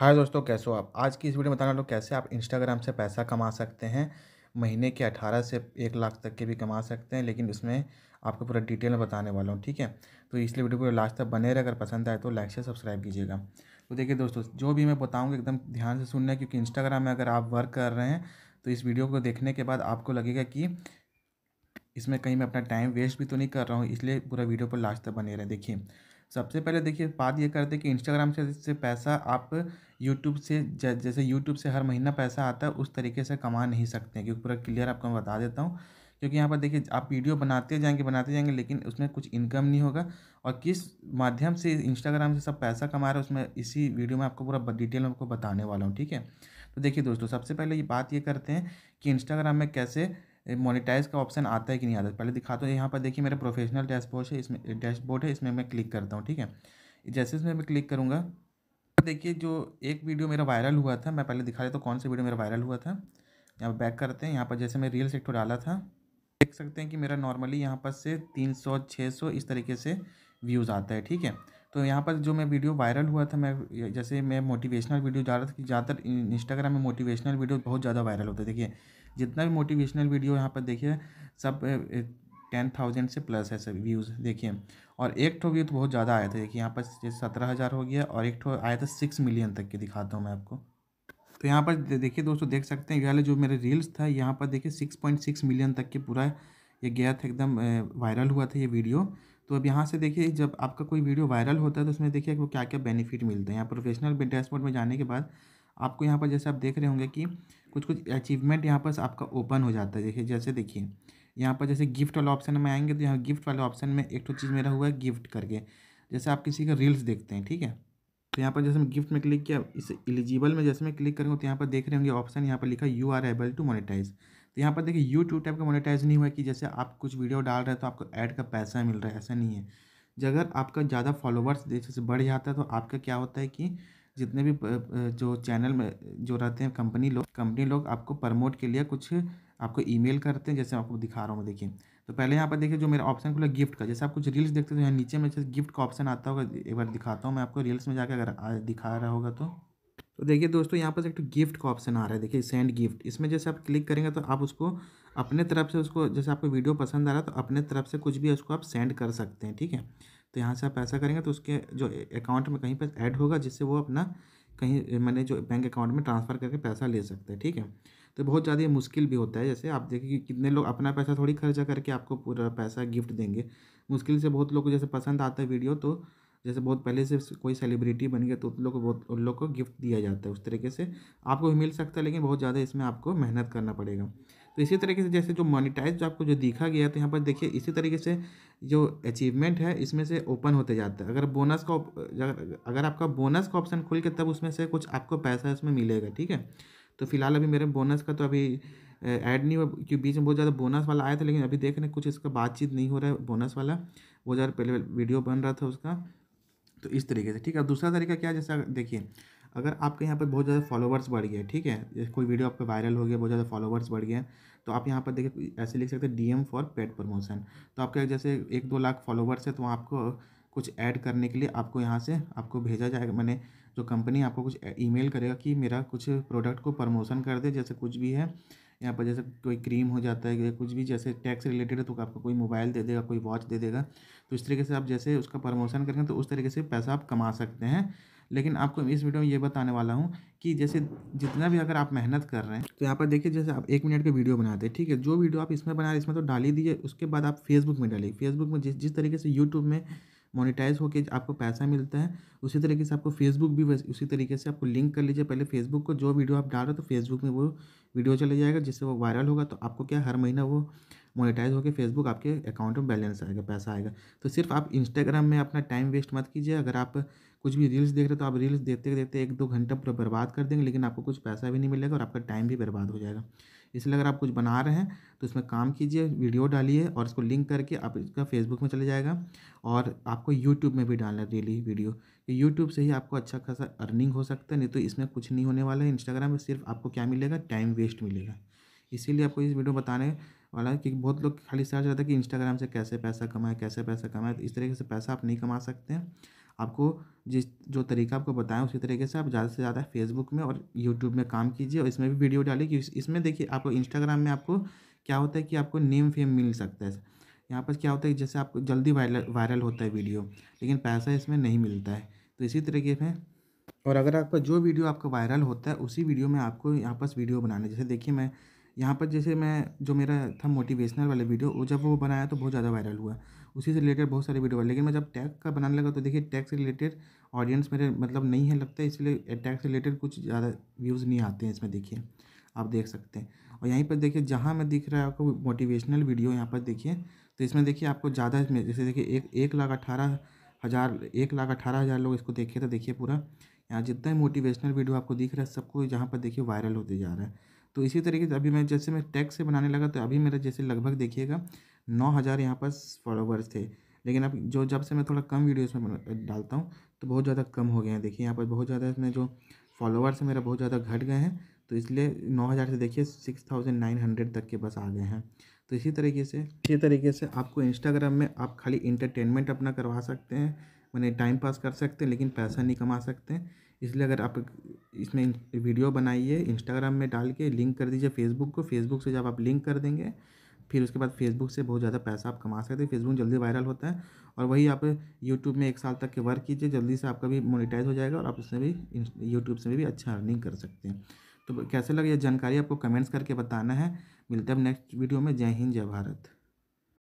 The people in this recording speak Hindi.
हाय दोस्तों कैसे हो आप आज की इस वीडियो में बताने लो कैसे आप इंस्टाग्राम से पैसा कमा सकते हैं महीने के अठारह से एक लाख तक के भी कमा सकते हैं लेकिन इसमें आपको पूरा डिटेल में बताने वाला हूँ ठीक है तो इसलिए वीडियो को लास्ट तक बने रहे अगर पसंद आए तो लाइक से सब्सक्राइब कीजिएगा तो देखिए दोस्तों जो भी मैं बताऊँगा एकदम ध्यान से सुनना है क्योंकि इंस्टाग्राम में अगर आप वर्क कर रहे हैं तो इस वीडियो को देखने के बाद आपको लगेगा कि इसमें कहीं मैं अपना टाइम वेस्ट भी तो नहीं कर रहा हूँ इसलिए पूरा वीडियो पर लास्ट तक बने रहे देखिए सबसे पहले देखिए बात ये करते हैं कि इंस्टाग्राम से से पैसा आप यूट्यूब से जैसे यूट्यूब से हर महीना पैसा आता है उस तरीके से कमा नहीं सकते क्योंकि पूरा क्लियर आपको मैं बता देता हूँ क्योंकि यहाँ पर देखिए आप वीडियो बनाते जाएंगे बनाते जाएंगे लेकिन उसमें कुछ इनकम नहीं होगा और किस माध्यम से इंस्टाग्राम से सब पैसा कमा रहे हैं उसमें इसी वीडियो में आपको पूरा डिटेल में आपको बताने वाला हूँ ठीक है तो देखिए दोस्तों सबसे पहले ये बात ये करते हैं कि इंस्टाग्राम में कैसे मोनिटाइज का ऑप्शन आता है कि नहीं आता पहले दिखाता हूँ यहाँ पर देखिए मेरा प्रोफेशनल डैशबोर्ड है इसमें डैशबोर्ड है इसमें मैं क्लिक करता हूँ ठीक है जैसे इसमें मैं क्लिक करूँगा तो देखिए जो एक वीडियो मेरा वायरल हुआ था मैं पहले दिखा देता तो हूँ कौन सा वीडियो मेरा वायरल हुआ था यहाँ पर बैक करते हैं यहाँ पर जैसे मैं रील्स एक तो डाला था देख सकते हैं कि मेरा नॉर्मली यहाँ पर से तीन सौ छः सौ इस तरीके से व्यूज़ आता है ठीक है तो यहाँ पर जो मैं वीडियो वायरल हुआ था मैं जैसे मैं मोटिवेशनल वीडियो डाल रहा था कि ज़्यादातर इंस्टाग्राम में मोटिवेशनल वीडियो बहुत ज़्यादा वायरल होते देखिए जितना भी मोटिवेशनल वीडियो यहाँ पर देखिए सब टेन थाउजेंड से प्लस है सब व्यूज़ देखिए और एक ठो व्यू तो बहुत ज़्यादा आया था देखिए यहाँ पर सत्रह हज़ार हो गया और एक ठो आया था सिक्स मिलियन तक के दिखाता हूँ मैं आपको तो यहाँ पर देखिए दोस्तों देख सकते हैं वाला जो मेरे रील्स था यहाँ पर देखिए सिक्स पॉइंट सिक्स मिलियन तक के पूरा ये गया था एकदम वायरल हुआ था ये वीडियो तो अब यहाँ से देखिए जब आपका कोई वीडियो वायरल होता है तो उसमें देखिए वो क्या क्या बेनिफिट मिलते हैं यहाँ प्रोफेशनल डैशबोर्ड में जाने के बाद आपको यहाँ पर जैसे आप देख रहे होंगे कि कुछ कुछ अचीवमेंट यहाँ पर आपका ओपन हो जाता है देखिए जैसे देखिए यहाँ पर जैसे गिफ्ट वाला ऑप्शन में आएंगे तो यहाँ गिफ्ट वाले ऑप्शन में एक तो चीज़ मेरा हुआ है गिफ्ट करके जैसे आप किसी का रील्स देखते हैं ठीक है तो यहाँ पर जैसे मैं गिफ्ट में क्लिक किया इस एलिजिबल में जैसे मैं क्लिक करूँगा तो यहाँ पर देख रहे होंगे ऑप्शन यहाँ पर लिखा you are able to monetize तो यहाँ पर देखिए यूट्यूब टाइप का मोनिटाइज नहीं हुआ कि जैसे आप कुछ वीडियो डाल रहे हैं तो आपको ऐड का पैसा मिल रहा है ऐसा नहीं है जगह आपका ज़्यादा फॉलोवर्स जैसे बढ़ जाता है तो आपका क्या होता है कि जितने भी जो चैनल में जो रहते हैं कंपनी लोग कंपनी लोग आपको प्रमोट के लिए कुछ आपको ईमेल करते हैं जैसे आपको दिखा रहा हूँ देखिए तो पहले यहाँ पर देखिए जो मेरा ऑप्शन खुला गिफ्ट का जैसे आप कुछ रील्स देखते हो तो यहाँ नीचे में जैसे गिफ्ट का ऑप्शन आता होगा एक बार दिखाता हूँ मैं आपको रील्स में जाकर अगर दिखा रहा होगा तो तो देखिए दोस्तों यहाँ पर एक तो गिफ्ट का ऑप्शन आ रहा है देखिए सेंड गिफ्ट इसमें जैसे आप क्लिक करेंगे तो आप उसको अपने तरफ से उसको जैसे आपको वीडियो पसंद आ रहा है तो अपने तरफ से कुछ भी उसको आप सेंड कर सकते हैं ठीक है तो यहाँ से आप ऐसा करेंगे तो उसके जो अकाउंट में कहीं पर ऐड होगा जिससे वो अपना कहीं मैंने जो बैंक अकाउंट में ट्रांसफ़र करके पैसा ले सकते हैं ठीक है तो बहुत ज़्यादा मुश्किल भी होता है जैसे आप देखिए कि कितने लोग अपना पैसा थोड़ी खर्चा करके आपको पूरा पैसा गिफ्ट देंगे मुश्किल से बहुत लोग को जैसे पसंद आता है वीडियो तो जैसे बहुत पहले से कोई सेलिब्रिटी बन गया तो उन लोग को बहुत उन लोग को गिफ्ट दिया जाता है उस तरीके से आपको भी मिल सकता है लेकिन बहुत ज़्यादा इसमें आपको मेहनत करना पड़ेगा तो इसी तरीके से जैसे जो मोनिटाइज जो आपको जो दिखा गया तो यहाँ पर देखिए इसी तरीके से जो अचीवमेंट है इसमें से ओपन होते जाता है अगर बोनस का अगर आपका बोनस का ऑप्शन खुल के तब उसमें से कुछ आपको पैसा इसमें मिलेगा ठीक है तो फिलहाल अभी मेरे बोनस का तो अभी ऐड नहीं हुआ क्योंकि बीच में बहुत ज़्यादा बोनस वाला आया था लेकिन अभी देख रहे कुछ इसका बातचीत नहीं हो रहा है बोनस वाला वो ज़्यादा पहले वीडियो बन रहा था उसका तो इस तरीके से ठीक है दूसरा तरीका क्या है जैसा देखिए अगर आपके यहाँ पर बहुत ज़्यादा फॉलोवर्स बढ़ गए ठीक है जैसे कोई वीडियो आपका वायरल हो गया बहुत ज़्यादा फॉलोवर्स बढ़ गए तो आप यहाँ पर देखिए ऐसे लिख सकते हैं डी फॉर पेड प्रमोशन तो आपके जैसे एक दो लाख फॉलोवर्स है तो आपको कुछ ऐड करने के लिए आपको यहाँ से आपको भेजा जाएगा मैंने जो कंपनी आपको कुछ ईमेल करेगा कि मेरा कुछ प्रोडक्ट को प्रमोशन कर दे जैसे कुछ भी है यहाँ पर जैसे कोई क्रीम हो जाता है या कुछ भी जैसे टैक्स रिलेटेड है तो आपको कोई मोबाइल दे देगा कोई वॉच दे देगा तो इस तरीके से आप जैसे उसका प्रमोशन करेंगे तो उस तरीके से पैसा आप कमा सकते हैं लेकिन आपको इस वीडियो में ये बताने वाला हूँ कि जैसे जितना भी अगर आप मेहनत कर रहे हैं तो यहाँ पर देखिए जैसे आप एक मिनट का वीडियो बनाते हैं ठीक है जो वीडियो आप इसमें बना रहे इसमें तो डाली दीजिए उसके बाद आप फेसबुक में डालिए फेसबुक में जिस जिस तरीके से यूट्यूब में मोनिटाइज़ होकर आपको पैसा मिलता है उसी तरीके से आपको फेसबुक भी उसी तरीके से आपको लिंक कर लीजिए पहले फेसबुक को जो वीडियो आप डाल रहे हो तो फेसबुक में वो वीडियो चले जाएगा जिससे वो वायरल होगा तो आपको क्या हर महीना वो मोनिटाइज होकर फेसबुक आपके अकाउंट में बैलेंस आएगा पैसा आएगा तो सिर्फ आप इंस्टाग्राम में अपना टाइम वेस्ट मत कीजिए अगर आप कुछ भी रील्स देख रहे हो तो आप रील्स देखते देखते एक दो घंटा पूरा बर्बाद कर देंगे लेकिन आपको कुछ पैसा भी नहीं मिलेगा और आपका टाइम भी बर्बाद हो जाएगा इसलिए अगर आप कुछ बना रहे हैं तो इसमें काम कीजिए वीडियो डालिए और इसको लिंक करके आप इसका फेसबुक में चले जाएगा और आपको यूट्यूब में भी डालना है डेली वीडियो यूट्यूब से ही आपको अच्छा खासा अर्निंग हो सकता है नहीं तो इसमें कुछ नहीं होने वाला है इंस्टाग्राम में सिर्फ आपको क्या मिलेगा टाइम वेस्ट मिलेगा इसीलिए आपको इस वीडियो बताने वाला है क्योंकि बहुत लोग खाली सर्च रहता है कि इंस्टाग्राम से कैसे पैसा कमाए कैसे पैसा कमाए तो इस तरीके से पैसा आप नहीं कमा सकते हैं आपको जिस जो तरीका आपको बताएं उसी तरीके से आप ज़्यादा से ज़्यादा फेसबुक में और यूट्यूब में काम कीजिए और इसमें भी वीडियो डालिए कि इसमें देखिए आपको इंस्टाग्राम में आपको क्या होता है कि आपको नेम फेम मिल सकता है यहाँ पर क्या होता है जैसे आपको जल्दी वायरल वायरल होता है वीडियो लेकिन पैसा इसमें नहीं मिलता है तो इसी तरीके से और अगर आपका जो वीडियो आपका वायरल होता है उसी वीडियो में आपको यहाँ पर वीडियो बनाना जैसे देखिए मैं यहाँ पर जैसे मैं जो मेरा था मोटिवेशनल वाला वीडियो वो जब वो बनाया तो बहुत ज़्यादा वायरल हुआ उसी से रिलेटेड बहुत सारे वीडियो लेकिन मैं जब टैग का बनाने लगा तो देखिए टैग से रिलेटेड ऑडियंस मेरे मतलब नहीं है लगता है इसलिए टैग से रिलेटेड कुछ ज़्यादा व्यूज़ नहीं आते हैं इसमें देखिए आप देख सकते हैं और यहीं पर देखिए जहाँ मैं दिख रहा है आपको मोटिवेशनल वीडियो यहाँ पर देखिए तो इसमें देखिए आपको ज़्यादा इसमें जैसे देखिए एक एक लाख अठारह हज़ार एक लाख अठारह हज़ार लोग इसको देखे तो देखिए पूरा यहाँ जितना भी मोटिवेशनल वीडियो आपको दिख रहा है सबको यहाँ पर देखिए वायरल होते जा रहा है तो इसी तरीके से अभी मैं जैसे मैं टैग से बनाने लगा तो अभी मेरा जैसे लगभग देखिएगा नौ हज़ार यहाँ पर फॉलोवर्स थे लेकिन अब जो जब से मैं थोड़ा कम वीडियोस में डालता हूँ तो बहुत ज़्यादा कम हो गए हैं देखिए यहाँ पर बहुत ज़्यादा इसमें जो फॉलोवर्स मेरा बहुत ज़्यादा घट गए हैं तो इसलिए नौ हज़ार से देखिए सिक्स थाउजेंड नाइन हंड्रेड तक के बस आ गए हैं तो इसी तरीके से इसी तरीके से आपको इंस्टाग्राम में आप खाली इंटरटेनमेंट अपना करवा सकते हैं मैंने टाइम पास कर सकते हैं लेकिन पैसा नहीं कमा सकते हैं इसलिए अगर आप इसमें वीडियो बनाइए इंस्टाग्राम में डाल के लिंक कर दीजिए फेसबुक को फेसबुक से जब आप लिंक कर देंगे फिर उसके बाद फेसबुक से बहुत ज़्यादा पैसा आप कमा सकते हैं फेसबुक जल्दी वायरल होता है और वही आप यूट्यूब में एक साल तक के वर्क कीजिए जल्दी से आपका भी मोनिटाइज हो जाएगा और आप उसमें भी यूट्यूब से भी, भी अच्छा अर्निंग कर सकते हैं तो कैसे लगे ये जानकारी आपको कमेंट्स करके बताना है मिलते हैं नेक्स्ट वीडियो में जय हिंद जय भारत